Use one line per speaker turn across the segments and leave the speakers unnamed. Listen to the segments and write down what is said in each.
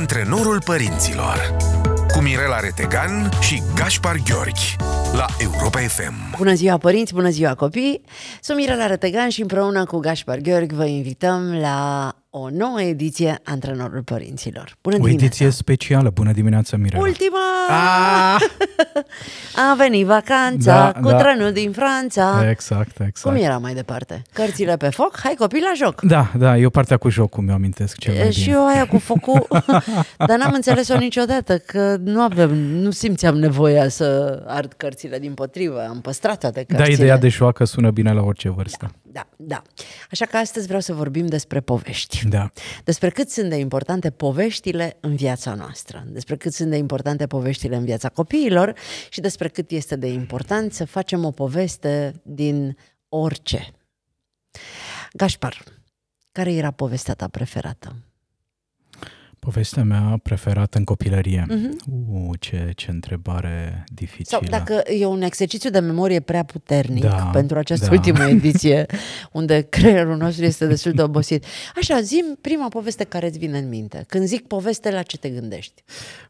Antrenorul părinților cu Mirela Retegan și Gaspar Gheorghi la Europa FM.
Bună ziua părinți, bună ziua copii! Sunt Mirela Retegan și împreună cu Gaspar Gheorghi vă invităm la o nouă ediție Antrenorul Părinților. Bună o dimineața!
ediție specială. Bună dimineața, Mirela!
Ultima! Ah! A venit vacanța da, cu da. trenul din Franța. Exact, exact. Cum era mai departe? Cărțile pe foc? Hai copii la joc!
Da, da, eu partea cu jocul mi-o amintesc cel mai Și eu
aia cu focul, dar n-am înțeles-o niciodată, că nu avem, nu simțeam nevoia să ard cărțile din potrivă. Am păstrat toate da, cărțile. Da, ideea de
joacă sună bine la orice vârstă.
Da da, da. Așa că astăzi vreau să vorbim despre povești. Da. Despre cât sunt de importante poveștile în viața noastră, despre cât sunt de importante poveștile în viața copiilor și despre cât este de important să facem o poveste din orice. Gașpar, care era povestea ta preferată?
Povestea mea preferată în copilărie. Uh-huh. Uh, ce, ce întrebare
dificilă. Sau dacă e un exercițiu de memorie prea puternic da, pentru această da. ultimă ediție, unde creierul nostru este destul de obosit. Așa, zim prima poveste care îți vine în minte. Când zic poveste, la ce te gândești?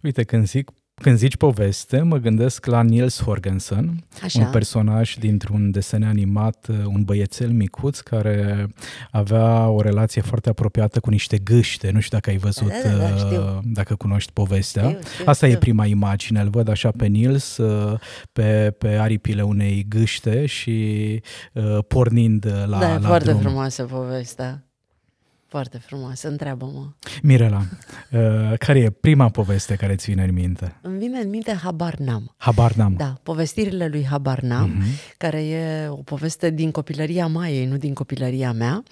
Uite, când zic când zici poveste, mă gândesc la Niels Horgensen, Așa. un personaj dintr-un desen animat, uh, un băiețel micuț care avea o relație foarte apropiată cu niște gâște. Nu știu dacă ai văzut, da, da, da, uh, știu. dacă cunoști povestea. Știu, știu, Asta știu. e prima imagine, îl văd așa pe Niels, uh, pe, pe aripile unei gâște și pornind
la Da, la foarte drum. frumoasă povestea. Foarte frumoasă, întreabă-mă.
Mirela, uh, care e prima poveste care ți vine în minte?
Îmi vine în minte Habar n-am. Habar n-am. Da, povestirile lui Habar n-am, mhm. care e o poveste din copilăria Maiei, nu din copilăria mea,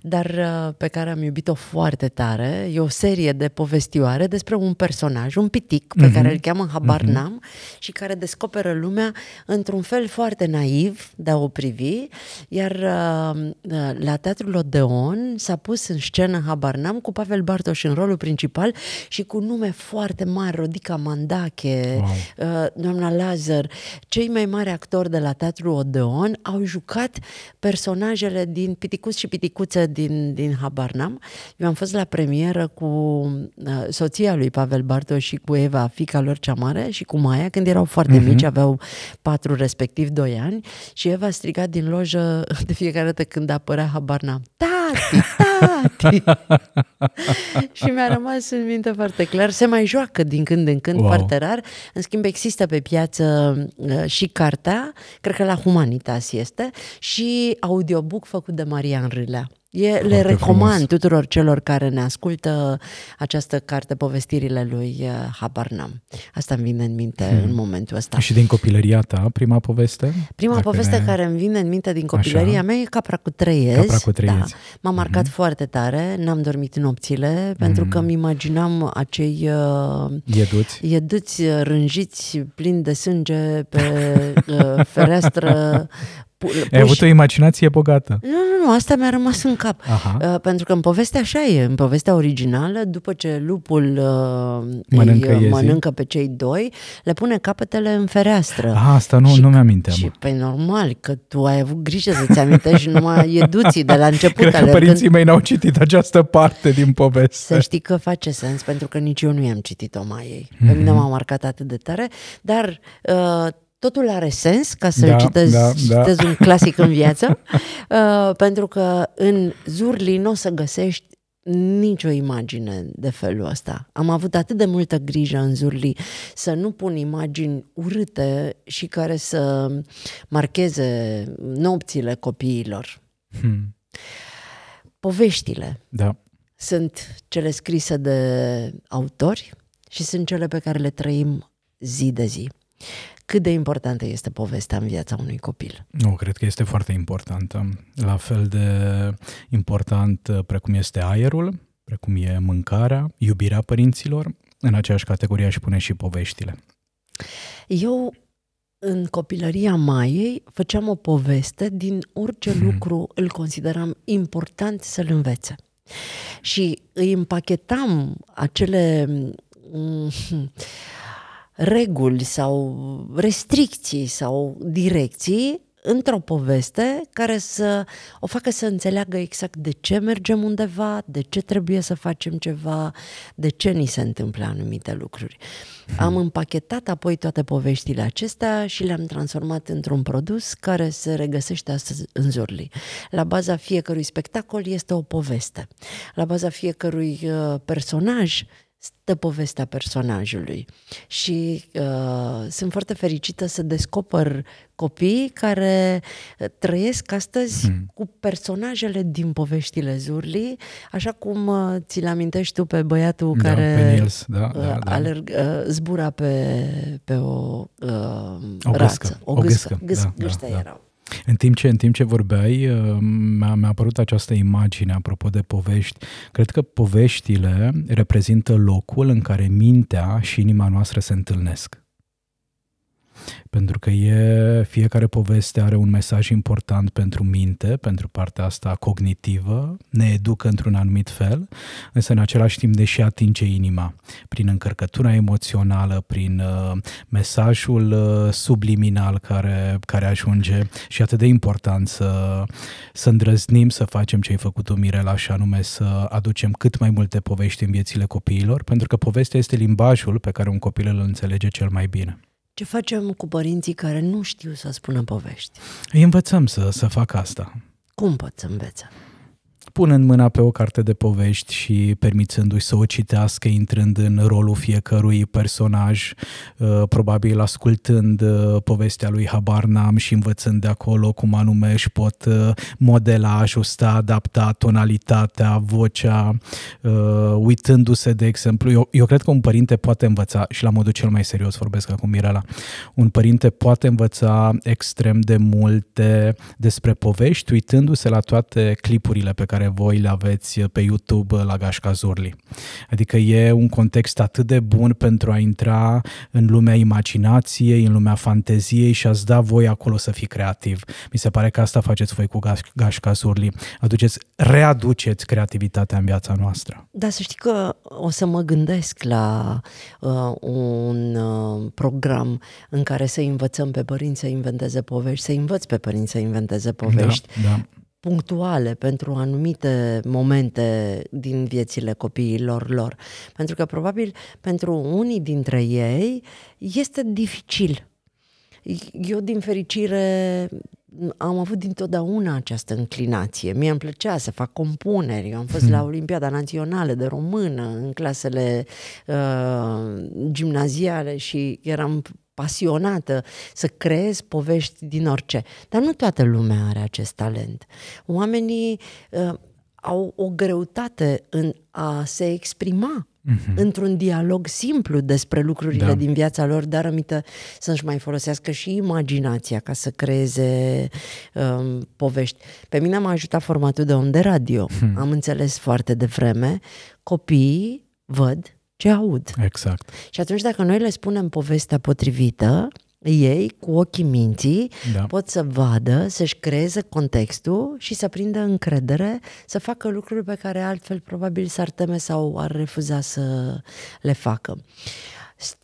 dar uh, pe care am iubit-o foarte tare. E o serie de povestioare despre un personaj, un pitic, pe mm-hmm. care îl cheamă Habar uh-huh. și care descoperă lumea într-un fel foarte naiv de a o privi, iar uh, la Teatrul Odeon s-a pus în scenă, habar n-am, cu Pavel Bartos în rolul principal și cu nume foarte mari, Rodica Mandache, wow. Uh, doamna Lazar, cei mai mari actori de la Teatrul Odeon au jucat personajele din Piticus și Piticuță din, din Habarnam. am Eu am fost la premieră cu uh, soția lui Pavel Bartos și cu Eva, fica lor cea mare și cu Maia, când erau foarte uh-huh. mici, aveau patru respectiv doi ani și Eva striga din lojă de fiecare dată când apărea Habarnam. Tati, tati! știi? și mi-a rămas în minte foarte clar. Se mai joacă din când în când, wow. foarte rar. În schimb, există pe piață uh, și cartea, cred că la Humanitas este, și audiobook făcut de Marian Râlea. E, le recomand frumos. tuturor celor care ne ascultă această carte, povestirile lui uh, Habarnam. Asta îmi vine în minte hmm. în momentul ăsta.
Și din copilăria ta, prima poveste? Prima Dacă poveste ne... care
îmi vine în minte din copilăria Așa. mea e Capra cu treiezi. Capra cu treiezi. Da. M-a mhm. marcat mm-hmm. foarte tare, n-am dormit nopțile, mm-hmm. pentru că mhm. îmi imaginam acei uh, ieduți. ieduți uh, rânjiți, plini de sânge pe uh, fereastră Ai avut o
imaginație bogată.
Nu, nu, nu, asta mi-a rămas în cap. Uh, pentru că în povestea așa e, în povestea originală, după ce lupul uh, mănâncă, îi, uh, mănâncă pe cei doi, le pune capetele în fereastră. A, asta nu, și, nu mi-aminteam. Și pe păi, normal, că tu ai avut grijă să-ți amintești numai eduții de la început. Cred că părinții când...
mei n-au citit această parte din poveste. Să știi
că face sens, pentru că nici eu nu i-am citit-o mai ei. mm-hmm. mine m-a marcat atât de tare, dar uh, totul are sens, ca să-l da, citez, da, da. citez un clasic în viață, uh, pentru că în Zurli nu o să găsești nicio imagine de felul ăsta. Am avut atât de multă grijă în Zurli să nu pun imagini urâte și care să marcheze nopțile copiilor. Hmm. Poveștile da. sunt cele scrise de autori și sunt cele pe care le trăim zi de zi cât de importantă este povestea în viața unui copil?
Nu, cred că este foarte importantă. La fel de important uh, precum este aerul, precum e mâncarea, iubirea părinților, în aceeași categorie aș pune și poveștile.
Eu în copilăria Maiei făceam o poveste, din orice hmm. lucru îl consideram important să-l învețe. Și îi împachetam acele mm, reguli sau restricții sau direcții într-o poveste care să o facă să înțeleagă exact de ce mergem undeva, de ce trebuie să facem ceva, de ce ni se întâmplă anumite lucruri. Hmm. Am împachetat apoi toate poveștile acestea și le-am transformat într-un produs care se regăsește astăzi în Zurli. La baza fiecărui spectacol este o poveste. La baza fiecărui uh, personaj stă povestea personajului. Și uh, sunt foarte fericită să descoper copii care uh, trăiesc astăzi hmm. cu personajele din poveștile Zurli, așa cum uh, ți l amintești tu pe băiatul da, care pe Niels, da, uh, da, da. Alerg, uh, zbura pe, pe o, uh, o rață. O gâscă. Gâscă, gâscă. Da, gâscă da, da, erau. Da.
În timp ce, în timp ce vorbeai, uh, mi-a, mi-a apărut această imagine apropo de povești. Cred că poveștile reprezintă locul în care mintea și inima noastră se întâlnesc pentru că e, fiecare poveste are un mesaj important pentru minte, pentru partea asta cognitivă, ne educă într-un anumit fel, însă în același timp deși atinge inima prin încărcătura emoțională, prin uh, mesajul uh, subliminal care, care ajunge și atât de important să, să îndrăznim să facem ce ai făcut tu, Mirela, și anume să aducem cât mai multe povești în viețile copiilor, pentru că povestea este limbajul pe care un copil îl înțelege cel mai bine.
Ce facem cu părinții care nu știu să spună povești?
Îi învățăm să, să facă asta.
Cum pot să învețe?
punând mâna pe o carte de povești și permițându-i să o citească, intrând în rolul fiecărui personaj, uh, probabil ascultând uh, povestea lui Habarnam și învățând de acolo cum anume își pot uh, modela, ajusta, adapta tonalitatea, vocea, uitându-se, de exemplu, eu, eu cred că un părinte poate învăța, și la modul cel mai serios vorbesc acum, Mirela, un părinte poate învăța extrem de multe despre povești, uitându-se la toate clipurile pe care care voi le aveți pe YouTube la Gașca Zurli. Adică e un context atât de bun pentru a intra în lumea imaginației, în lumea fanteziei și a-ți da voi acolo să fii creativ. Mi se pare că asta faceți voi cu Gașca Zurli. Aduceți, readuceți creativitatea în viața noastră.
Da, să știi că o să mă gândesc la uh, un uh, program în care să învățăm pe părinți să inventeze povești, să învăț pe părinți să inventeze da, povești. Da, da punctuale pentru anumite momente din viețile copiilor lor. Pentru că probabil pentru unii dintre ei este dificil. Eu, din fericire, am avut dintotdeauna această înclinație. Mie îmi plăcea să fac compuneri. Eu am fost la hmm. Olimpiada Națională de Română, în clasele uh, gimnaziale și eram pasionată, să creezi povești din orice. Dar nu toată lumea are acest talent. Oamenii uh, au o greutate în a se exprima mm-hmm. într-un dialog simplu despre lucrurile da. din viața lor, dar amită să-și mai folosească și imaginația ca să creeze um, povești. Pe mine m-a ajutat formatul de om de radio. Hmm. Am înțeles foarte devreme. Copiii văd ce aud. Exact. Și atunci dacă noi le spunem povestea potrivită, ei, cu ochii minții, da. pot să vadă, să-și creeze contextul și să prindă încredere, să facă lucruri pe care altfel probabil s-ar teme sau ar refuza să le facă.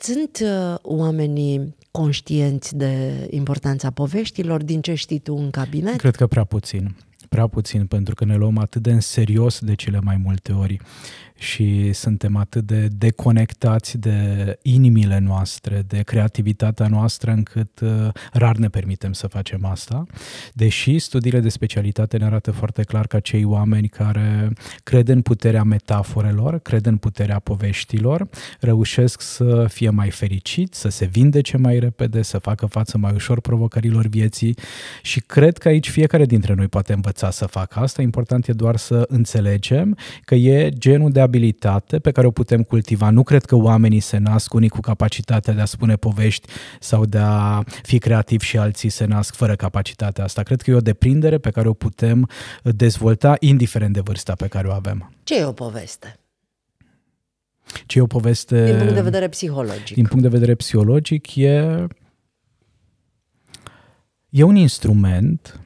Sunt uh, oamenii conștienți de importanța poveștilor din ce știi tu în cabinet?
Cred că prea puțin. Prea puțin, pentru că ne luăm atât de în serios de cele mai multe ori și suntem atât de deconectați de inimile noastre, de creativitatea noastră, încât uh, rar ne permitem să facem asta. Deși studiile de specialitate ne arată foarte clar că cei oameni care cred în puterea metaforelor, cred în puterea poveștilor, reușesc să fie mai fericiți, să se vindece mai repede, să facă față mai ușor provocărilor vieții și cred că aici fiecare dintre noi poate învăța să facă asta. Important e doar să înțelegem că e genul de abilitate pe care o putem cultiva. Nu cred că oamenii se nasc unii cu capacitatea de a spune povești sau de a fi creativ și alții se nasc fără capacitatea asta. Cred că e o deprindere pe care o putem dezvolta indiferent de vârsta pe care o avem.
Ce e o poveste?
Ce e o poveste... Din punct de vedere psihologic. Din punct de vedere psihologic e... E un instrument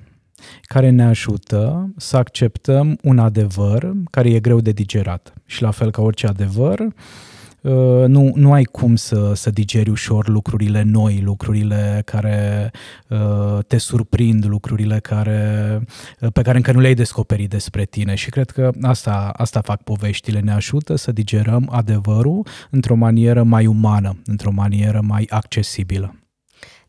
care ne ajută să acceptăm un adevăr care e greu de digerat. Și la fel ca orice adevăr, uh, nu, nu ai cum să, să digeri ușor lucrurile noi, lucrurile care uh, te surprind, lucrurile care, uh, pe care încă nu le-ai descoperit despre tine și cred că asta, asta fac poveștile, ne ajută să digerăm adevărul într-o manieră mai umană, într-o manieră mai accesibilă.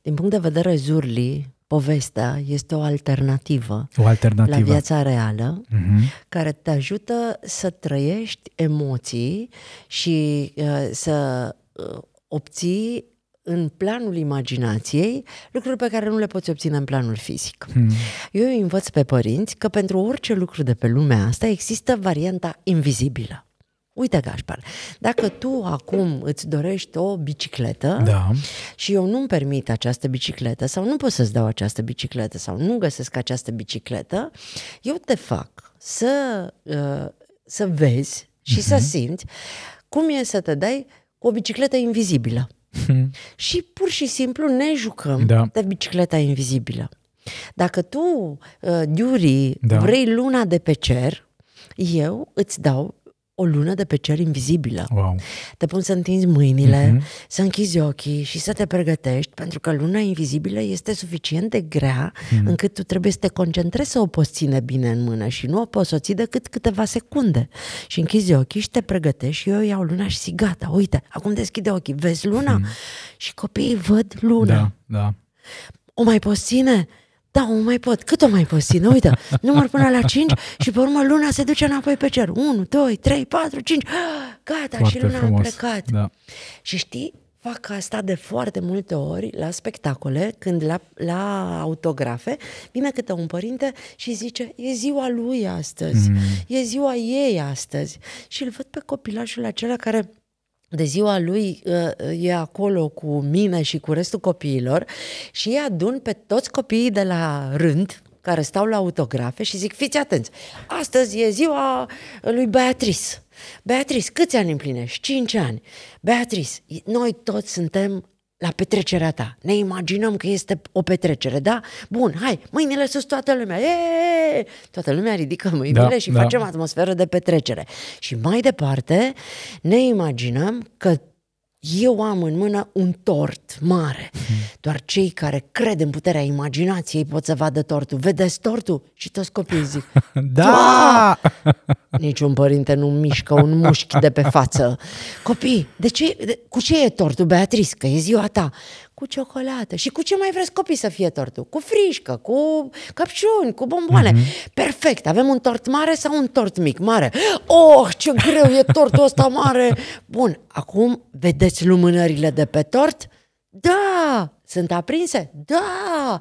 Din punct de vedere Zurli, povestea este o alternativă, o alternativă. la viața reală, uh-huh. care te ajută să trăiești emoții și uh, să uh, obții în planul imaginației lucruri pe care nu le poți obține în planul fizic. Uh-huh. Eu învăț pe părinți că pentru orice lucru de pe lumea asta există varianta invizibilă. Uite, Gașpar, dacă tu acum îți dorești o bicicletă da. și eu nu-mi permit această bicicletă sau nu pot să-ți dau această bicicletă sau nu găsesc această bicicletă, eu te fac să, uh, să vezi și uh-huh. să mhm. simți cum e să te dai cu o bicicletă invizibilă. Uh-huh. Și pur și simplu ne jucăm da. de bicicleta invizibilă. Dacă tu, uh, Diuri, da. vrei luna de pe cer, eu îți dau o lună de pe cer invizibilă. Wow. Te pun să întinzi mâinile, uh-huh. să închizi ochii și să te pregătești, pentru că luna invizibilă este suficient de grea uh-huh. încât tu trebuie să te concentrezi să o poți ține bine în mână și nu o poți o ții decât câteva secunde. Și închizi ochii și te pregătești și eu iau luna și zic, gata, uite, acum deschide ochii, vezi luna? Uh-huh. Și copiii văd luna. Da, da. O mai poți ține? Da, o mai pot. Cât o mai pot ține? Uite, număr până la 5 și pe urmă luna se duce înapoi pe cer. 1, 2, 3, 4, 5. Gata, Foarte și luna frumos. a plecat. Da. Și știi, fac asta de foarte multe ori la spectacole, când la, la autografe, vine câte un părinte și zice, e ziua lui astăzi, mm. e ziua ei astăzi. Și îl văd pe copilașul acela care de ziua lui ă, e acolo cu mine și cu restul copiilor și îi adun pe toți copiii de la rând care stau la autografe și zic, fiți atenți, astăzi e ziua lui Beatrice. Beatrice, câți ani împlinești? 5 ani. Beatrice, noi toți suntem la petrecerea ta. Ne imaginăm că este o petrecere, da? Bun, hai, mâinile sus toată lumea. Eee! Toată lumea ridică mâinile da, și da. facem atmosferă de petrecere. Și mai departe, ne imaginăm că eu am în mână un tort mare. Doar cei care cred în puterea imaginației pot să vadă tortul. Vedeți tortul? Și toți copiii zic, da! Niciun părinte nu mișcă un mușchi de pe față. Copii, de ce, de, cu ce e tortul, Beatrice? Că e ziua ta cu ciocolată. Și cu ce mai vreți copii să fie tortul? Cu frișcă, cu căpșuni, cu bomboane. Mm-hmm. Perfect, avem un tort mare sau un tort mic? Mare. Oh, ce greu e tortul ăsta mare! Bun, acum vedeți lumânările de pe tort? Da! Sunt aprinse? Da!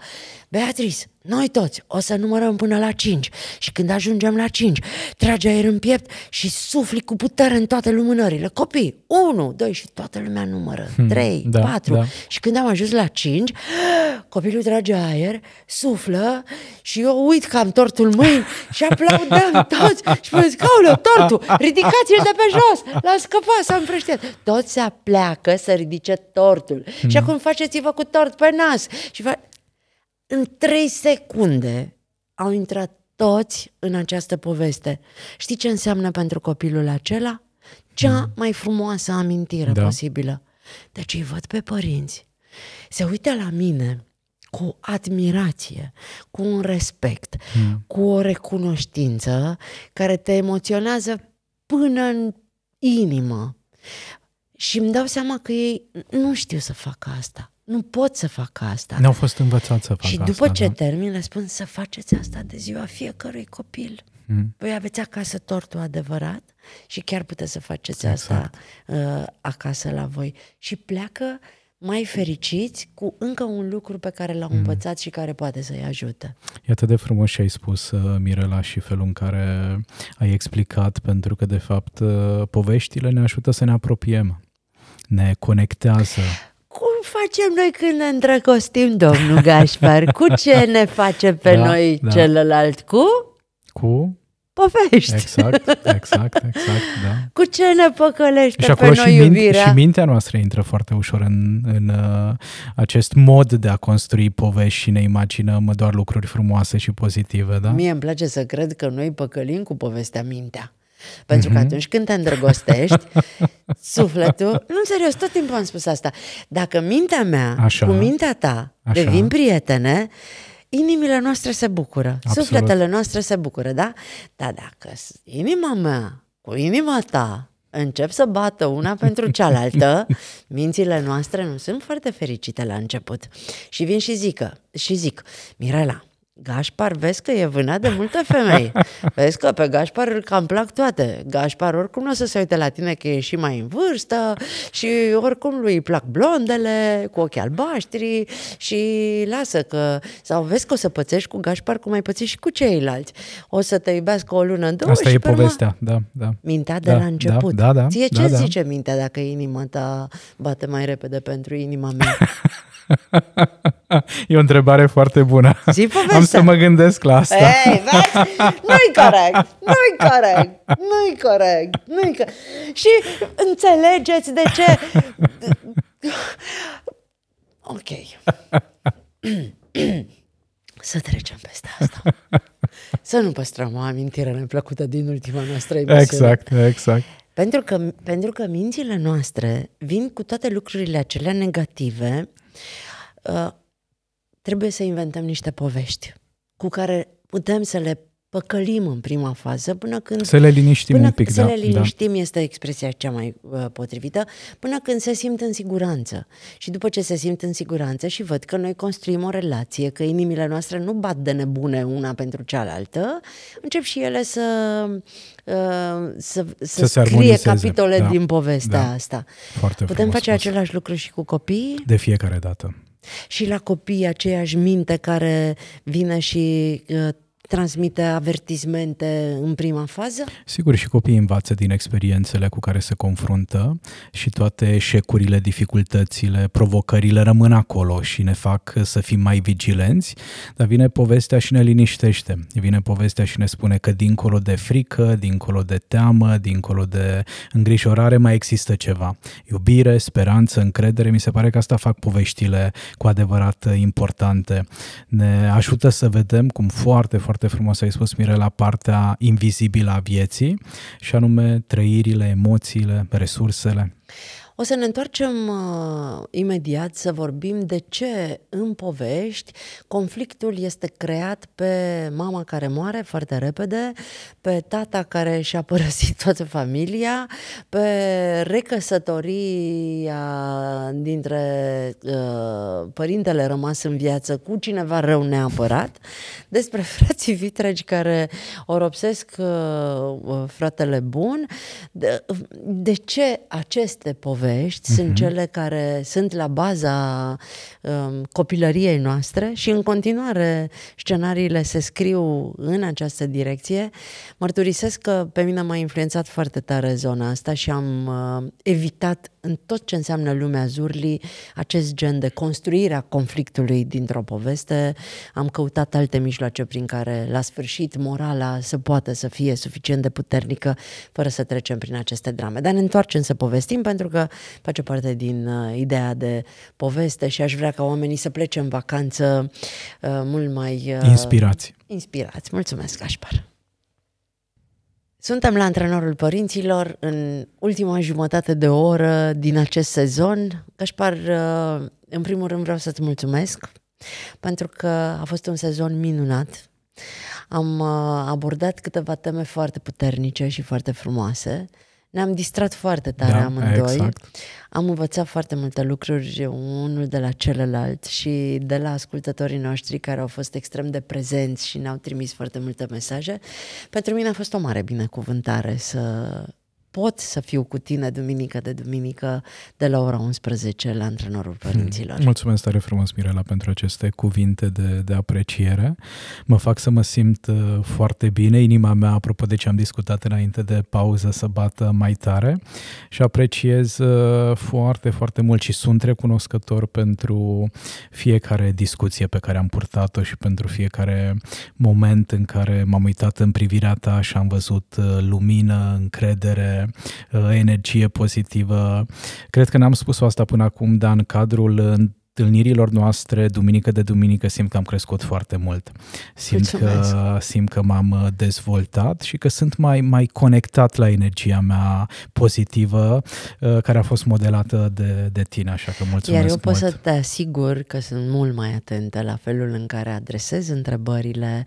Beatriz, noi toți o să numărăm până la 5 și când ajungem la 5, trage aer în piept și sufli cu putere în toate lumânările. Copii, 1, 2 și toată lumea numără, 3, hmm, 4 da, da. și când am ajuns la 5, copilul trage aer, suflă și eu uit că am tortul mâini și aplaudăm toți și mă zic, tortul, ridicați-l de pe jos, l-am scăpat, s-a împrăștiat. Toți se apleacă să ridice tortul hmm. și acum faceți-vă cu tort pe nas și fa- în trei secunde au intrat toți în această poveste. Știi ce înseamnă pentru copilul acela? Cea mhm. mai frumoasă amintire da. posibilă. Deci îi văd pe părinți. Se uită la mine cu admirație, cu un respect, mm. cu o recunoștință care te emoționează până în inimă. Și îmi dau seama că ei nu știu să facă asta nu pot să fac asta. Nu au
fost învățați să facă asta. Și după asta, ce da?
termin, le spun să faceți asta de ziua fiecărui copil. Mm. Voi aveți acasă tortul adevărat și chiar puteți să faceți exact. asta uh, acasă la voi. Și pleacă mai fericiți cu încă un lucru pe care l-au mm. învățat și care poate să-i ajute.
E atât de frumos și ai spus, uh, Mirela, și felul în care ai explicat, pentru că, de fapt, uh, poveștile ne ajută să ne apropiem, ne conectează
facem noi când ne îndrăgostim, domnul Gașpar? Cu ce ne face pe da, noi da. celălalt? Cu? Cu? Povești. Exact, exact, exact, da. Cu ce ne păcălește și acolo pe noi și min- iubirea? Și
mintea noastră intră foarte ușor în, în uh, acest mod de a construi povești și ne imaginăm doar lucruri frumoase și pozitive, da? Mie
îmi place să cred că noi păcălim cu povestea mintea. Pentru că mhm. atunci când te îndrăgostești, sufletul... Nu, serios, tot timpul am spus asta. Dacă mintea mea Așa. cu mintea ta Așa. devin prietene, inimile noastre se bucură, Absolut. sufletele noastre se bucură, da? Dar dacă inima mea cu inima ta încep să bată una pentru cealaltă, mințile noastre nu sunt foarte fericite la început. Și vin și zică, și zic, Mirela, Gașpar, vezi că e vânat de multe femei. Vezi că pe Gașpar îl cam plac toate. Gașpar oricum nu o să se uite la tine că e și mai în vârstă și oricum lui îi plac blondele cu ochi albaștri și lasă că... Sau vezi că o să pățești cu Gașpar cum ai pățit și cu ceilalți. O să te iubească o lună, două Asta și e povestea, da, da. Mintea de da, la da, început. Da, da, da, Ție da, ce da. zice mintea dacă inima ta bate mai repede pentru inima mea?
E o întrebare foarte bună. Zi povestea. Am să mă gândesc la asta. Ei,
Nu-i corect, nu-i corect, nu-i corect, nu-i corect. Și înțelegeți de ce... Ok. Să trecem peste asta. Să nu păstrăm o amintire neplăcută din ultima noastră emisiune. Exact, exact. Pentru că, pentru că mințile noastre vin cu toate lucrurile acelea negative, uh, trebuie să inventăm niște povești cu care putem să le păcălim în prima fază până când... Să le liniștim până un pic, să da. le da. liniștim da. este expresia cea mai uh, potrivită, până când se simt în siguranță. Și după ce se simt în siguranță și văd că noi construim o relație, că inimile noastre nu bat de nebune una pentru cealaltă, încep și ele să uh, să, să, să scrie capitole da, din povestea da, asta. Foarte Putem frumos, face același lucru și cu copii?
De fiecare dată.
Și la copii aceeași minte care vine și uh, transmite avertizmente în prima fază?
Sigur, și copiii învață din experiențele cu care se confruntă și toate eșecurile, dificultățile, provocările rămân acolo și ne fac să fim mai vigilenți, dar vine povestea și ne liniștește. Vine povestea și ne spune că dincolo de frică, dincolo de teamă, dincolo de îngrijorare mai există ceva. Iubire, speranță, încredere, mi se pare că asta fac poveștile cu adevărat importante. Ne ajută să vedem cum foarte, foarte foarte frumos ai spus, Mirela, partea invizibilă a vieții și anume trăirile, emoțiile, resursele.
O să ne întoarcem uh, imediat să vorbim de ce în povești conflictul este creat pe mama care moare foarte repede, pe tata care și-a părăsit toată familia, pe recăsătoria dintre uh, părintele rămas în viață cu cineva rău neapărat, despre frații vitregi care oropsesc uh, uh, fratele bun. De, uh, de ce aceste povești povești uh-huh. sunt mhm. cele care sunt la baza um, copilăriei noastre și în continuare scenariile se scriu în această direcție. Mărturisesc că pe mine m-a influențat foarte tare zona asta și am uh, evitat în tot ce înseamnă lumea zurlii acest gen de construire a conflictului dintr-o poveste. Am căutat alte mijloace prin care la sfârșit morala să poată să fie suficient de puternică fără să trecem prin aceste drame. Dar ne întoarcem să povestim pentru că face parte din uh, ideea de poveste și aș vrea ca oamenii să plece în vacanță uh, mult mai... Uh, inspirați. Inspirați. Mulțumesc, Gașpar. Suntem la Antrenorul Părinților în ultima jumătate de oră din acest sezon. Gașpar, uh, în primul rând vreau să-ți mulțumesc pentru că a fost un sezon minunat. Am uh, abordat câteva teme foarte puternice și foarte frumoase. Ne-am distrat foarte tare da, amândoi. Exact. Am învățat foarte multe lucruri unul de la celălalt și de la ascultătorii noștri care au fost extrem de prezenți și ne-au trimis foarte multe mesaje. Pentru mine a fost o mare binecuvântare să pot să fiu cu tine duminică de duminică de la ora 11 la antrenorul hmm. părinților. Mulțumesc
tare frumos, Mirela, pentru aceste cuvinte de, de apreciere. Mă fac să mă simt uh, foarte bine. Inima mea, apropo de ce am discutat înainte de pauză, să bată mai tare și apreciez uh, foarte, foarte mult și sunt recunoscător pentru fiecare discuție pe care am purtat-o și pentru fiecare moment în care m-am uitat în privirea ta și am văzut uh, lumină, încredere, Uh, energie pozitivă. Cred că n-am spus asta până acum, dar în cadrul întâlnirilor noastre, duminică de duminică, simt că am crescut foarte mult. Simt, că, simt că m-am uh, dezvoltat și că sunt mai, mai conectat la energia mea pozitivă uh, care a fost modelată de, de tine, așa că mulțumesc Iar eu pot
mult. să te asigur că sunt mult mai atentă la felul în care adresez întrebările,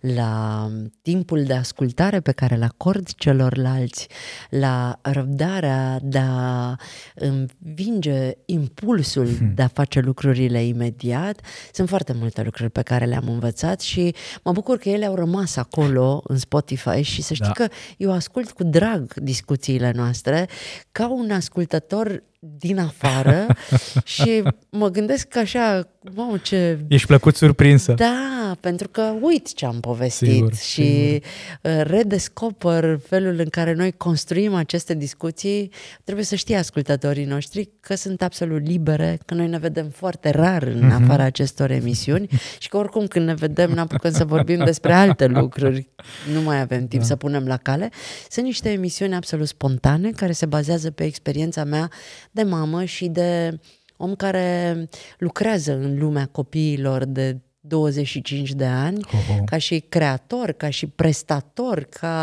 la timpul de ascultare pe care îl acord celorlalți, la răbdarea de a învinge impulsul hmm. de a face lucrurile imediat. Sunt foarte multe lucruri pe care le-am învățat și mă bucur că ele au rămas acolo în Spotify și să știi da. că eu ascult cu drag discuțiile noastre ca un ascultător din afară și mă gândesc că așa, wow, ce... Ești plăcut surprinsă. Da, pentru că uit ce am povestit sigur, și sigur. Uh, redescoper felul în care noi construim aceste discuții. Trebuie să știe ascultătorii noștri că sunt absolut libere, că noi ne vedem foarte rar în mhm. afara acestor emisiuni și că oricum când ne vedem ne apucăm să vorbim despre alte lucruri. Nu mai avem timp da. să punem la cale. Sunt niște emisiuni absolut spontane care se bazează pe experiența mea de mamă și de om care lucrează în lumea copiilor de 25 de ani, oh, oh. ca și creator, ca și prestator, ca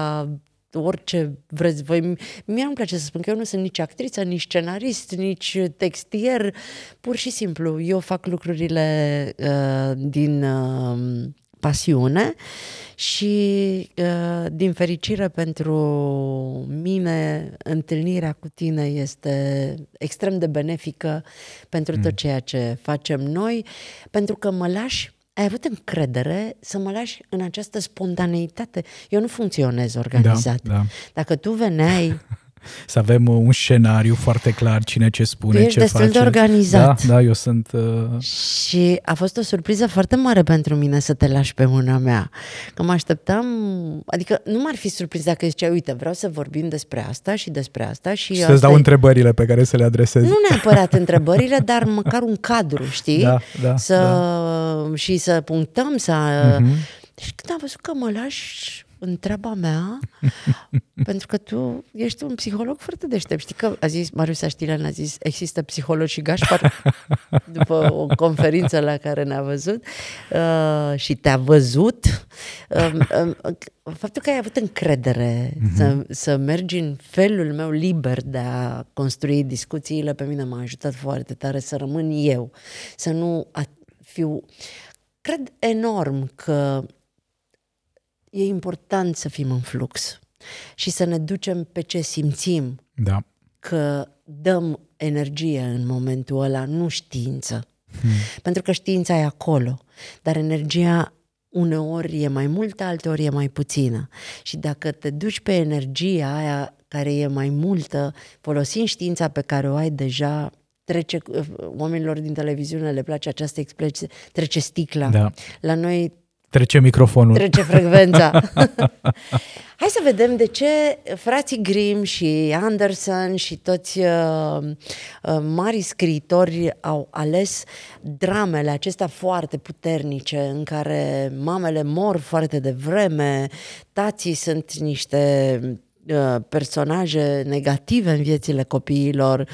orice vreți voi. Mie nu-mi place să spun că eu nu sunt nici actriță, nici scenarist, nici textier. Pur și simplu, eu fac lucrurile uh, din... Uh, pasiune și uh, din fericire pentru mine întâlnirea cu tine este extrem de benefică pentru tot mm. ceea ce facem noi, pentru că mă lași ai avut încredere să mă lași în această spontaneitate. Eu nu funcționez da, organizat. Da, da. Dacă tu veneai
să avem uh, un scenariu foarte
clar, cine ce spune, tu ce destul face. destul de organizat. Da, da, eu sunt... Uh... Și a fost o surpriză foarte mare pentru mine să te lași pe mâna mea. Că mă așteptam... Adică nu m-ar fi surpriză dacă zicea, uite, vreau să vorbim despre asta și despre asta și... Și să-ți dau e... întrebările
pe care să le adresez Nu
neapărat întrebările, dar măcar un cadru, știi? Da, da, să... da. Și să punctăm, să... Uh-huh. Deci când am văzut că mă lași în treaba mea, pentru că tu ești un psiholog foarte deștept. Știi că a zis, Marius Aștilean a zis, există psiholog și Gașpar, după o conferință la care ne-a văzut uh, și te-a văzut. Uh, uh, faptul că ai avut încredere uh-huh. să, mhm. să mergi în felul meu liber de a construi discuțiile, pe mine m-a ajutat foarte tare să rămân eu, să nu fiu... Cred enorm că e important să fim în flux și să ne ducem pe ce simțim. Da. Că dăm energie în momentul ăla, nu știință. Hmm. Pentru că știința e acolo, dar energia uneori e mai multă, alteori e mai puțină. Și dacă te duci pe energia aia care e mai multă, folosind știința pe care o ai deja, trece, oamenilor din televiziune le place această expresie, trece sticla. Da. La noi Trece microfonul. Trece frecvența. Hai să vedem de ce frații Grimm și Anderson și toți uh, uh, mari scriitori au ales dramele acestea foarte puternice în care mamele mor foarte devreme, tații sunt niște Uh, personaje negative în viețile copiilor,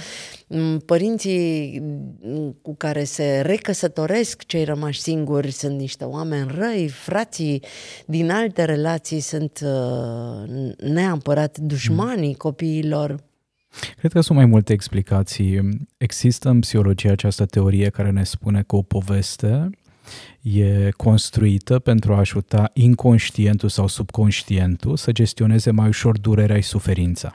mm, părinții mm, cu care se recăsătoresc cei rămași singuri sunt niște oameni răi, frații din alte relații sunt uh, neapărat dușmanii mm. copiilor.
Cred că sunt mai multe explicații. Există în psihologie această teorie care ne spune că o poveste e construită pentru a ajuta inconștientul sau subconștientul să gestioneze mai ușor durerea și suferința.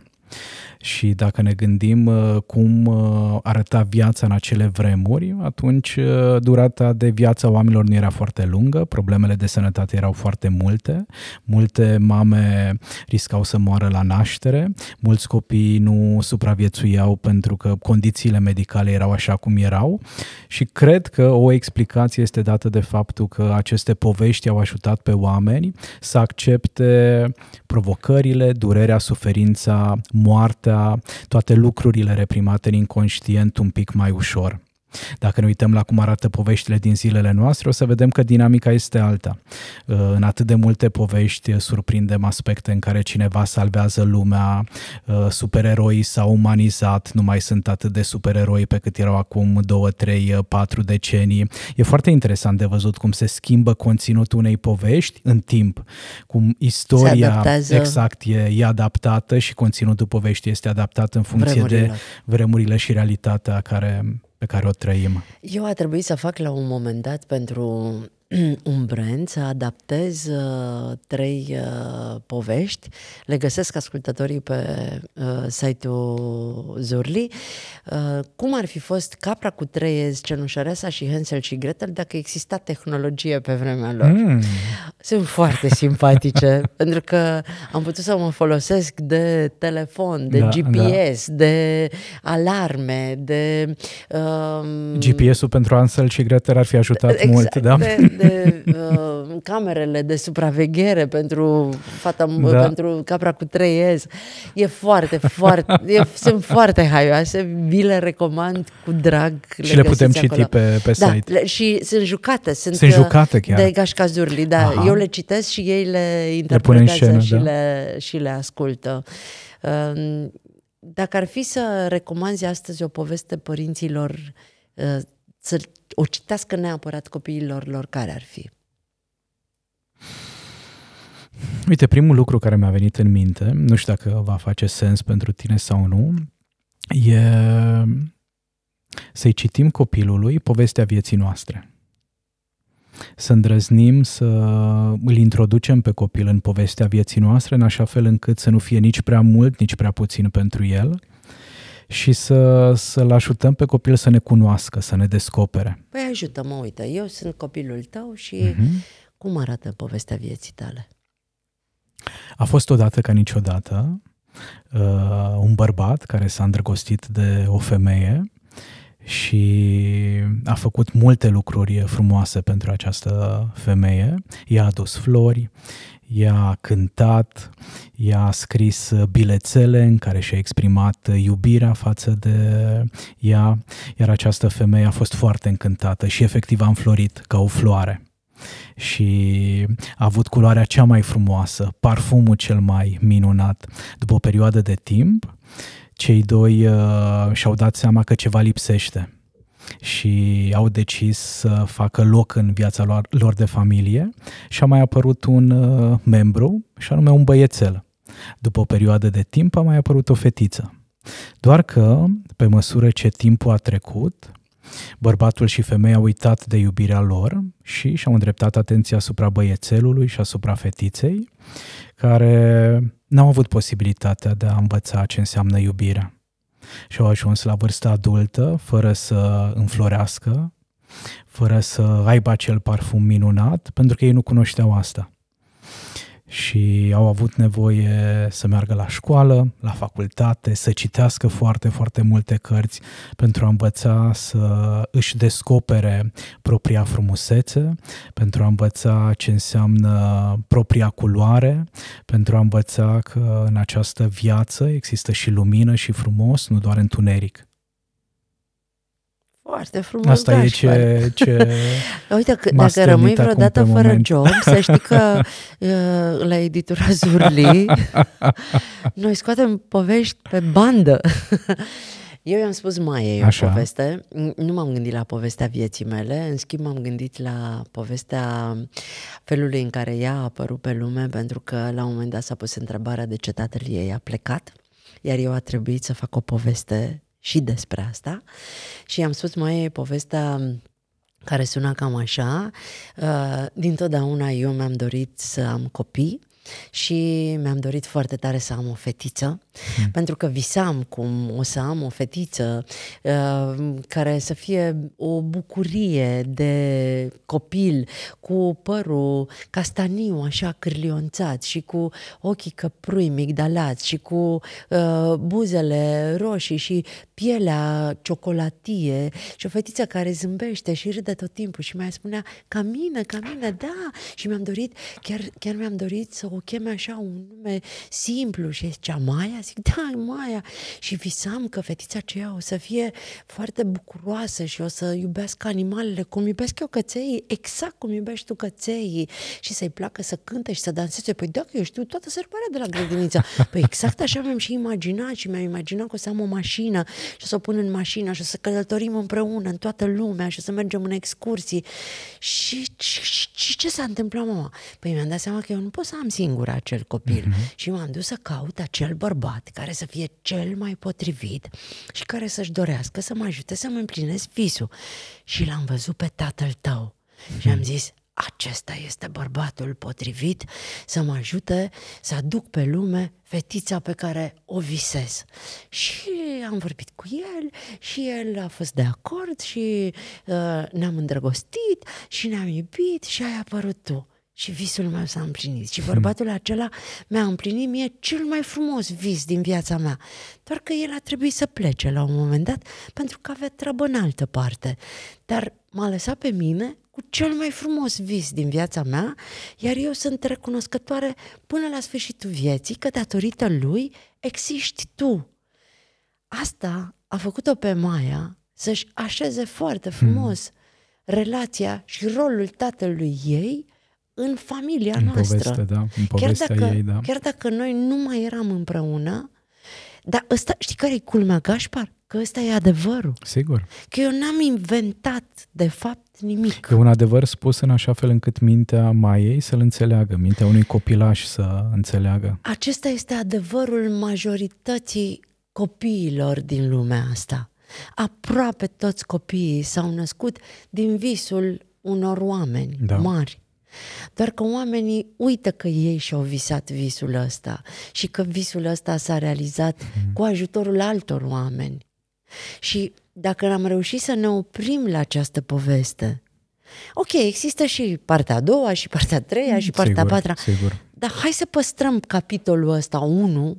Și dacă ne gândim uh, cum uh, arăta viața în acele vremuri, atunci uh, durata de viață a oamenilor nu era foarte lungă, problemele de sănătate erau foarte multe, multe mame riscau să moară la naștere, mulți copii nu supraviețuiau pentru că condițiile medicale erau așa cum erau și cred că o explicație este dată de faptul că aceste povești au ajutat pe oameni să accepte provocările, durerea, suferința, moartea, lăsa toate lucrurile reprimate în inconștient un pic mai ușor. Dacă ne uităm la cum arată poveștile din zilele noastre, o să vedem că dinamica este alta. Uh, în atât de multe povești uh, surprindem aspecte în care cineva salvează lumea, uh, supereroii s-au umanizat, nu mai sunt atât de supereroi pe cât erau acum 2, 3, 4 decenii. E foarte interesant de văzut cum se schimbă conținutul unei povești în timp, cum istoria exact e, e adaptată și conținutul poveștii este adaptat în funcție vremurile. de vremurile și realitatea care pe care o trăim?
Eu a trebuit să fac la un moment dat pentru un brand, să adaptez uh, trei uh, povești. Le găsesc ascultătorii pe uh, site-ul Zurli. Uh, cum ar fi fost Capra cu treiezi, Cenușăreasa și Hansel și Gretel dacă exista tehnologie pe vremea lor? Mm. Sunt foarte simpatice, pentru că am putut să mă folosesc de telefon, de da, GPS, da. de alarme, de... Um,
GPS-ul pentru Ansel și Gretel ar fi ajutat exact, mult, da? De,
de uh, camerele de supraveghere pentru fata, da. pentru capra cu 3 E foarte, foarte... e, sunt foarte haioase, vi le recomand cu drag. Le și le, putem acolo. citi pe, pe da, site. Le, și sunt jucate, sunt, sunt uh, jucate chiar. de Zurli, da. Aha. Eu le citesc și ei le interpretează le scenă, și, da. le, și le ascultă. Um, dacă ar fi să recomanzi astăzi o poveste părinților, uh, să o citească neapărat copiilor lor, care ar fi?
Uite, primul lucru care mi-a venit în minte, nu știu dacă va face sens pentru tine sau nu, e să-i citim copilului povestea vieții noastre să îndrăznim să îl introducem pe copil în povestea vieții noastre, în așa fel încât să nu fie nici prea mult, nici prea puțin pentru el și să, să-l ajutăm pe copil să ne cunoască, să ne descopere.
Păi ajută-mă, uite, eu sunt copilul tău și uh-huh. cum arată povestea vieții tale?
A fost odată ca niciodată uh, un bărbat care s-a îndrăgostit de o femeie și a făcut multe lucruri frumoase pentru această femeie. I-a adus flori, i-a cântat, i-a scris bilețele în care și-a exprimat iubirea față de ea, iar această femeie a fost foarte încântată și efectiv a înflorit ca o floare și a avut culoarea cea mai frumoasă, parfumul cel mai minunat după o perioadă de timp cei doi uh, și-au dat seama că ceva lipsește și au decis să facă loc în viața lor, lor de familie și a mai apărut un uh, membru și anume un băiețel. După o perioadă de timp a mai apărut o fetiță. Doar că, pe măsură ce timpul a trecut, bărbatul și femeia au uitat de iubirea lor și și-au îndreptat atenția asupra băiețelului și asupra fetiței, care n-au avut posibilitatea de a învăța ce înseamnă iubirea și au ajuns la vârsta adultă fără să înflorească, fără să aibă acel parfum minunat, pentru că ei nu cunoșteau asta și au avut nevoie să meargă la școală, la facultate, să citească foarte, foarte multe cărți pentru a învăța să își descopere propria frumusețe, pentru a învăța ce înseamnă propria culoare, pentru a învăța că în această viață există și lumină și frumos, nu doar întuneric.
Foarte frumos. Asta da, e ce, ce Uite, că, dacă rămâi vreodată fără moment. job, să știi că uh, la editura Zurli noi scoatem povești pe bandă. Eu i-am spus mai o poveste. Nu m-am gândit la povestea vieții mele, în schimb m-am gândit la povestea felului în care ea a apărut pe lume, pentru că la un moment dat s-a pus întrebarea de ce tatăl ei a plecat, iar eu a trebuit să fac o poveste și despre asta și am spus, mai povestea care sună cam așa, uh, din totdeauna eu mi-am dorit să am copii și mi-am dorit foarte tare să am o fetiță, hmm. pentru că visam cum o să am o fetiță uh, care să fie o bucurie de copil, cu părul castaniu, așa cârlionțat și cu ochii căprui migdalați și cu uh, buzele roșii și pielea ciocolatie și o fetiță care zâmbește și râde tot timpul și mi-a spunea, ca mine, ca mine, da. Și mi-am dorit, chiar, chiar mi-am dorit să o cheme așa un nume simplu și zicea Maia, zic, da, Maia. Și visam că fetița aceea o să fie foarte bucuroasă și o să iubească animalele cum iubesc eu căței, exact cum iubești tu căței și să-i placă să cânte și să danseze. Păi dacă eu știu toată sărbarea de la grădiniță. Păi exact așa mi-am și imaginat și mi-am imaginat că o să am o mașină și să o pun în mașină și să călătorim împreună în toată lumea și să mergem în excursii. Și, și, și ce s-a întâmplat, mama? Păi mi-am dat seama că eu nu pot să am singur acel copil. Mm-hmm. Și m-am dus să caut acel bărbat care să fie cel mai potrivit și care să-și dorească să mă ajute să-mi împlinesc visul. Și l-am văzut pe tatăl tău. Și am mhm. zis, acesta este bărbatul potrivit să mă ajute să aduc pe lume fetița pe care o visez. Și am vorbit cu el și el a fost de acord și uh, ne-am îndrăgostit și ne-am iubit și ai apărut tu. Și visul meu s-a împlinit. Și bărbatul acela mi-a împlinit mie cel mai frumos vis din viața mea. Doar că el a trebuit să plece la un moment dat pentru că avea treabă în altă parte. Dar m-a lăsat pe mine cu cel mai frumos vis din viața mea, iar eu sunt recunoscătoare până la sfârșitul vieții că datorită lui existi tu. Asta a făcut-o pe Maia să-și așeze foarte hmm. frumos hmm. relația și rolul tatălui ei în familia în noastră. Poveste, da, în chiar, dacă, ei, da. chiar dacă noi nu mai eram împreună, dar ăsta, știi care e culmea, Gașpar? că ăsta e adevărul. Sigur. Că eu n-am inventat, de fapt, nimic.
E un adevăr spus în așa fel încât mintea mai ei să-l înțeleagă, mintea unui copilaș să înțeleagă.
Acesta este adevărul majorității copiilor din lumea asta. Aproape toți copiii s-au născut din visul unor oameni da. mari. Doar că oamenii uită că ei și-au visat visul ăsta și că visul ăsta s-a realizat mm-hmm. cu ajutorul altor oameni. Și dacă am reușit să ne oprim la această poveste, ok, există și partea a doua, și partea a treia, mm, și partea sigur, a patra, sigur. dar hai să păstrăm capitolul ăsta 1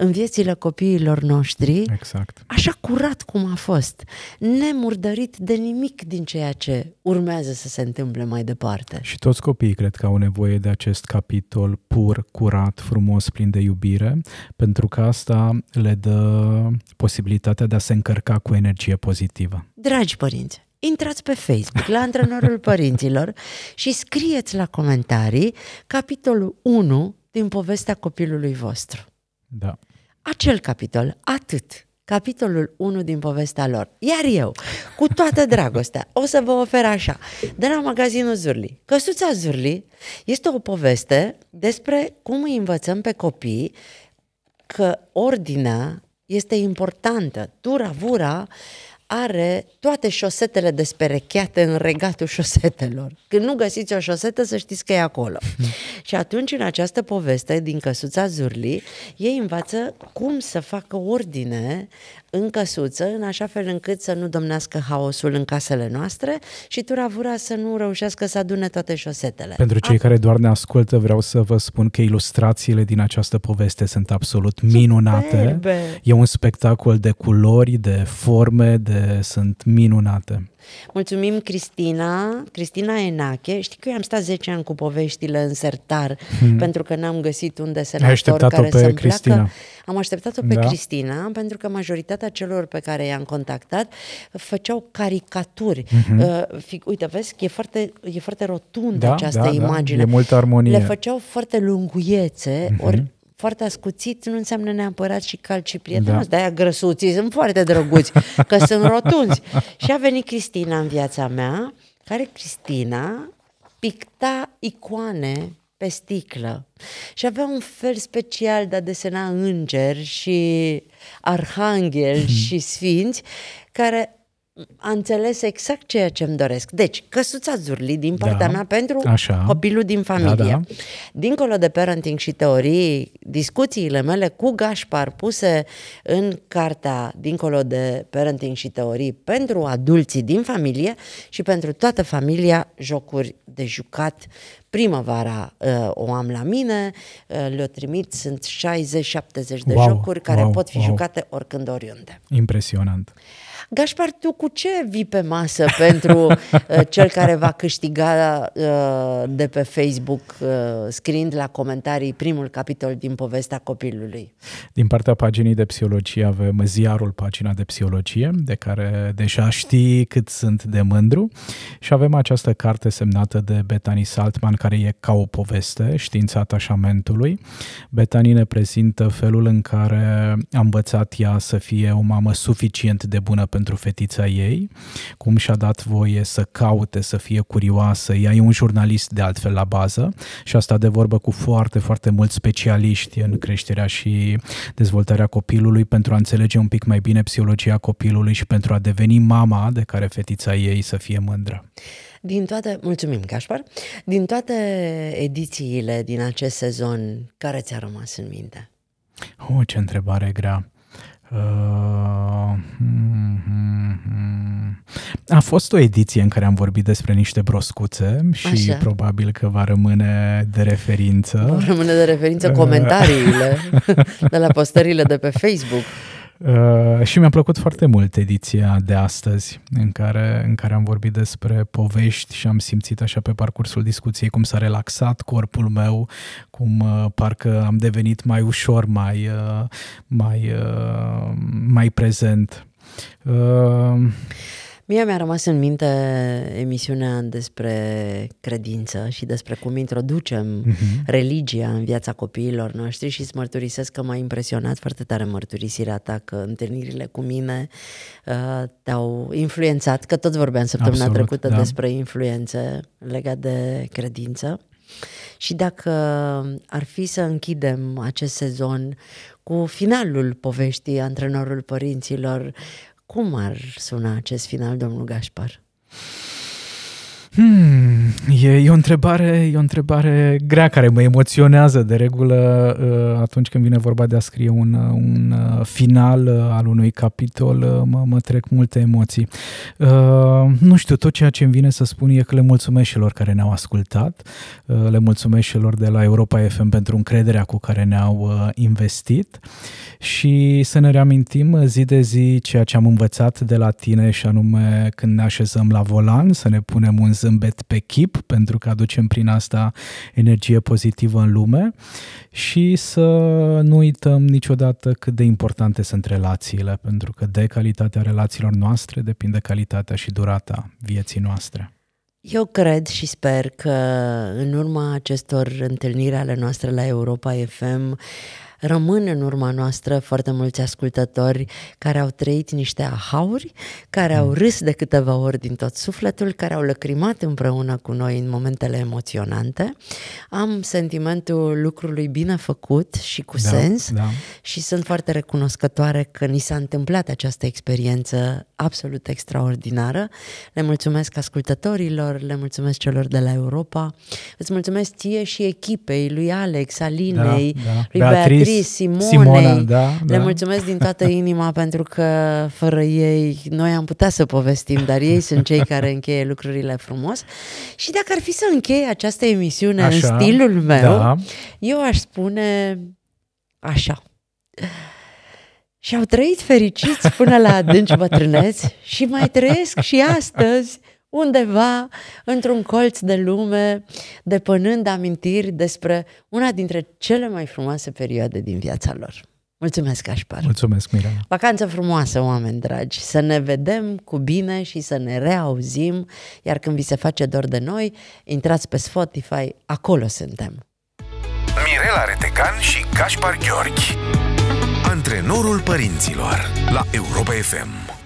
în viețile copiilor noștri, exact. așa curat cum a fost, nemurdărit de nimic din ceea ce urmează să se întâmple mai departe. Și
toți copiii cred că au nevoie de acest capitol pur, curat, frumos, plin de iubire, pentru că asta le dă posibilitatea de a se încărca cu energie pozitivă.
Dragi părinți, intrați pe Facebook la Antrenorul Părinților și scrieți la comentarii capitolul 1 din povestea copilului vostru. Da acel capitol, atât. Capitolul 1 din povestea lor. Iar eu, cu toată dragostea, o să vă ofer așa, de la magazinul Zurli. Căsuța Zurli este o poveste despre cum îi învățăm pe copii că ordinea este importantă. Dura, vura, uh, are toate șosetele desperecheate în regatul șosetelor. Când nu găsiți o șosetă, să știți că e acolo. și atunci, în această poveste din Căsuța Zurli, ei învață cum să facă ordine în căsuță, în așa fel încât să nu domnească haosul în casele noastre și turavura să nu reușească să adune toate șosetele.
Pentru cei Am... care doar ne ascultă, vreau să vă spun că ilustrațiile din această poveste sunt absolut minunate. Superbe. E un spectacol de culori, de forme, de ele sunt minunate.
Mulțumim, Cristina. Cristina Enache. Știi că eu am stat 10 ani cu poveștile în sertar, hmm. pentru că n-am găsit un desenator care pe să-mi Cristina. placă. Am așteptat-o pe da. Cristina, pentru că majoritatea celor pe care i-am contactat făceau caricaturi. Hmm. Uh, uite, vezi, e foarte, e foarte rotundă da, această da, da. imagine. Da. E multă
armonie. Le făceau
foarte lunguiețe, hmm. ori foarte ascuțit nu înseamnă neapărat și calci prietenos, da. de-aia grăsuții sunt foarte drăguți, că sunt rotunzi. Și a venit Cristina în viața mea, care Cristina picta icoane pe sticlă și avea un fel special de a desena îngeri și arhanghel mhm. și sfinți care a înțeles exact ceea ce îmi doresc. Deci, căsuța Zurli din da. partea da, mea pentru așa. copilul din da, familie. Da, da. Dincolo de parenting și teorii, discuțiile mele cu Gașpar puse în cartea Dincolo de parenting și teorii pentru adulții din familie și pentru toată familia jocuri de jucat. Primăvara uh, o am la mine, uh, le-o trimit, sunt 60-70 de wow, jocuri care wow, pot fi wow. jucate oricând, oriunde.
Impresionant.
Gașpar, tu cu ce vii pe masă pentru uh, cel care va câștiga uh, de pe Facebook, uh, scriind la comentarii primul capitol din povestea copilului?
Din partea paginii de psihologie avem ziarul Pagina de Psihologie, de care deja știi cât sunt de mândru și avem această carte semnată de Bethany Saltman, care e ca o poveste, știința atașamentului. Bethany ne prezintă felul în care a învățat ea să fie o mamă suficient de bună pentru pentru fetița ei, cum și-a dat voie să caute, să fie curioasă. Ea e un jurnalist de altfel la bază și asta de vorbă cu foarte, foarte mulți specialiști în creșterea și dezvoltarea copilului pentru a înțelege un pic mai bine psihologia copilului și pentru a deveni mama de care fetița ei să fie mândră.
Din toate, mulțumim, Gaspar, din toate edițiile din acest sezon, care ți-a rămas în minte?
O, oh, ce întrebare grea! Uh, hmm, hmm, hmm, A fost o ediție în care am vorbit despre niște broscuțe și Așa. probabil că va rămâne de referință. Va rămâne de referință comentariile
de la postările de pe Facebook.
Uh, și mi-a plăcut foarte mult ediția de astăzi în care, în care am vorbit despre povești și am simțit așa pe parcursul discuției cum s-a relaxat corpul meu, cum uh, parcă am devenit mai ușor, mai, uh, mai, uh, mai prezent.
Uh, Mie mi-a rămas în minte emisiunea despre credință și despre cum introducem mhm. religia în viața copiilor noștri și îți mărturisesc că m-a impresionat foarte tare mărturisirea ta, că întâlnirile cu mine uh, te-au influențat, că tot vorbeam săptămâna Absolut, trecută da. despre influențe legate de credință. Și dacă ar fi să închidem acest sezon cu finalul poveștii antrenorul părinților, cum ar suna acest final, domnul Gașpar?
Hmm, e, e, o întrebare, e o întrebare grea care mă emoționează de regulă uh, atunci când vine vorba de a scrie un, uh, un uh, final al unui capitol, mă, mă trec multe emoții. Nu știu, tot ceea ce îmi vine să spun e că le mulțumesc celor care ne-au ascultat, le mulțumesc celor de la Europa FM pentru încrederea cu care ne-au investit și să ne reamintim zi de zi ceea ce am învățat de la tine și anume când ne așezăm la volan, să ne punem un zăr zâmbet pe chip, pentru că aducem prin asta energie pozitivă în lume și să nu uităm niciodată cât de importante sunt relațiile, pentru că de calitatea relațiilor noastre depinde calitatea și durata vieții noastre.
Eu cred și sper că în urma acestor întâlniri ale noastre la Europa FM, uh, rămân în urma noastră foarte mulți ascultători care au trăit niște ahauri, care au mm. râs de câteva ori din tot sufletul, care au lăcrimat împreună cu noi în momentele emoționante. Am sentimentul lucrului bine făcut și cu da, sens da. și sunt foarte recunoscătoare că ni s-a întâmplat această experiență absolut extraordinară. Le mulțumesc ascultătorilor, le mulțumesc celor de la Europa, îți mulțumesc ție și echipei, lui Alex, Alinei, da, da. lui Beatrice, Beatrice, Simonei. Simona, da, le da. mulțumesc din toată inima pentru că fără ei noi am putea să povestim, dar ei sunt cei care încheie lucrurile frumos. Și dacă ar fi să încheie această emisiune așa, în stilul da. meu, da. eu aș spune așa. Și au trăit fericiți până la adânci bătrâneți și mai trăiesc și astăzi undeva într-un colț de lume, depănând amintiri despre una dintre cele mai frumoase perioade din viața lor. Mulțumesc, Cașpar. Mulțumesc, Mirela. Vacanță frumoasă, oameni dragi. Să ne vedem cu bine și să ne reauzim, iar când vi se face dor de noi, intrați pe Spotify, acolo suntem.
Mirela Retecan și Cașpar Gheorghi. Antrenorul părinților la Europa FM.